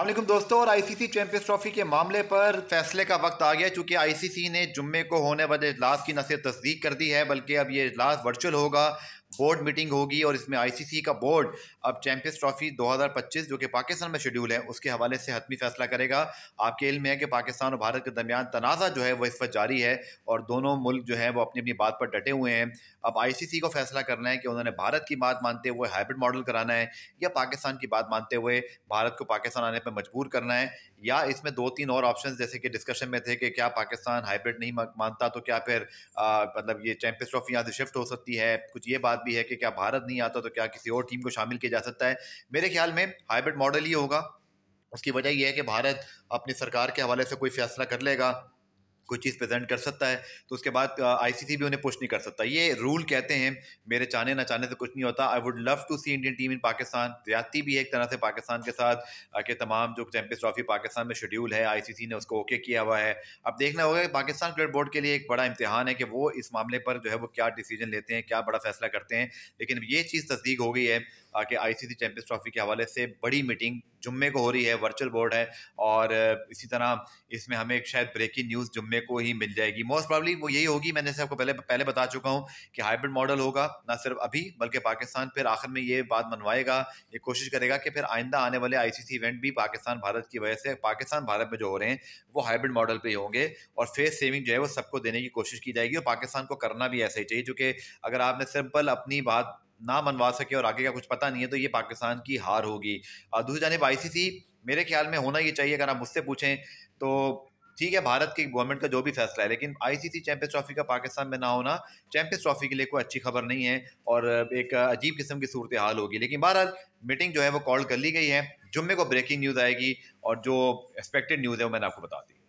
अल्लाम दोस्तों और आईसीसी चैंपियंस ट्रॉफी के मामले पर फैसले का वक्त आ गया चूँकि आईसीसी ने जुम्मे को होने वाले इजलास की न सिर्फ तस्दीक कर दी है बल्कि अब ये इजलास वर्चुअल होगा बोर्ड मीटिंग होगी और इसमें आईसीसी का बोर्ड अब चैंपियंस ट्रॉफी 2025 जो कि पाकिस्तान में शेड्यूल है उसके हवाले से हतमी फैसला करेगा आपके इल्म है कि पाकिस्तान और भारत के दरमियान तनाज़ा जो है वह इस वक्त जारी है और दोनों मुल्क जो है वो अपनी अपनी बात पर डटे हुए हैं अब आईसीसी को फैसला करना है कि उन्होंने भारत की बात मानते हुए हाइब्रिड मॉडल कराना है या पाकिस्तान की बात मानते हुए भारत को पाकिस्तान आने पर मजबूर करना है या इसमें दो तीन और ऑप्शन जैसे कि डिस्कशन में थे कि क्या पाकिस्तान हाइब्रिड नहीं मानता तो क्या फिर मतलब ये चैम्पियंस ट्रॉफी यहाँ से शिफ्ट हो सकती है कुछ ये बात भी है कि क्या भारत नहीं आता तो क्या किसी और टीम को शामिल किया जा सकता है मेरे ख्याल में हाइब्रिड मॉडल ही होगा उसकी वजह यह है कि भारत अपनी सरकार के हवाले से कोई फैसला कर लेगा कोई चीज़ प्रेजेंट कर सकता है तो उसके बाद आईसीसी भी उन्हें पुश नहीं कर सकता ये रूल कहते हैं मेरे चाहने ना चाहने से कुछ नहीं होता I would love to see Indian team in Pakistan ज्यादती भी है एक तरह से पाकिस्तान के साथ के तमाम जो चैंपियंस ट्रॉफी पाकिस्तान में शेड्यूल है आई ने उसको ओके किया हुआ है अब देखना होगा कि पाकिस्तान क्रिकेट बोर्ड के लिए एक बड़ा इम्तहान है कि वो इस मामले पर जो है वो क्या डिसीजन लेते हैं क्या बड़ा फैसला करते हैं लेकिन ये चीज़ तस्दीक हो गई है कि आई सी ट्रॉफी के हवाले से बड़ी मीटिंग जुम्मे को हो रही है वर्चुअल बोर्ड है और इसी तरह इसमें हमें एक शायद ब्रेकिंग न्यूज़ जुम्मे को ही मिल जाएगी मोस्ट प्रॉब्ली वो यही होगी मैंने आपको पहले पहले बता चुका हूँ कि हाइब्रिड मॉडल होगा ना सिर्फ अभी बल्कि पाकिस्तान फिर आखिर में ये बात मनवाएगा ये कोशिश करेगा कि फिर आइंदा आने वाले आईसीसी इवेंट भी पाकिस्तान भारत की वजह से पाकिस्तान भारत में जो हो रहे हैं वो हाइब्रिड मॉडल पर होंगे और फेस सेविंग जो है वो सबको देने की कोशिश की जाएगी और पाकिस्तान को करना भी ऐसा ही चाहिए क्योंकि अगर आपने सिंपल अपनी बात ना मनवा सके और आगे का कुछ पता नहीं है तो ये पाकिस्तान की हार होगी दूसरी जानब सी मेरे ख्याल में होना ये चाहिए अगर आप मुझसे पूछें तो ठीक है भारत की गवर्नमेंट का जो भी फैसला है लेकिन आईसीसी चैंपियंस ट्रॉफी का पाकिस्तान में ना होना चैंपियंस ट्रॉफी के लिए कोई अच्छी खबर नहीं है और एक अजीब किस्म की सूरत हाल होगी लेकिन बहरहाल मीटिंग जो है वो कॉल कर ली गई है जुम्मे को ब्रेकिंग न्यूज़ आएगी और जो एक्सपेक्टेड न्यूज़ है वो मैंने आपको बता दी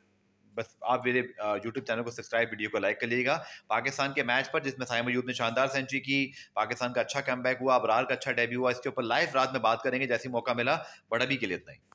बस आप मेरे यूट्यूब चैनल को सब्सक्राइब वीडियो को लाइक कर लीजिएगा पाकिस्तान के मैच पर जिसमें साइम यूद ने शानदार सेंचुरी की पाकिस्तान का अच्छा कम हुआ अबरार का अच्छा डेब्यू हुआ इसके ऊपर लाइव रात में बात करेंगे जैसे मौका मिला बड़ा भी के लिए इतना ही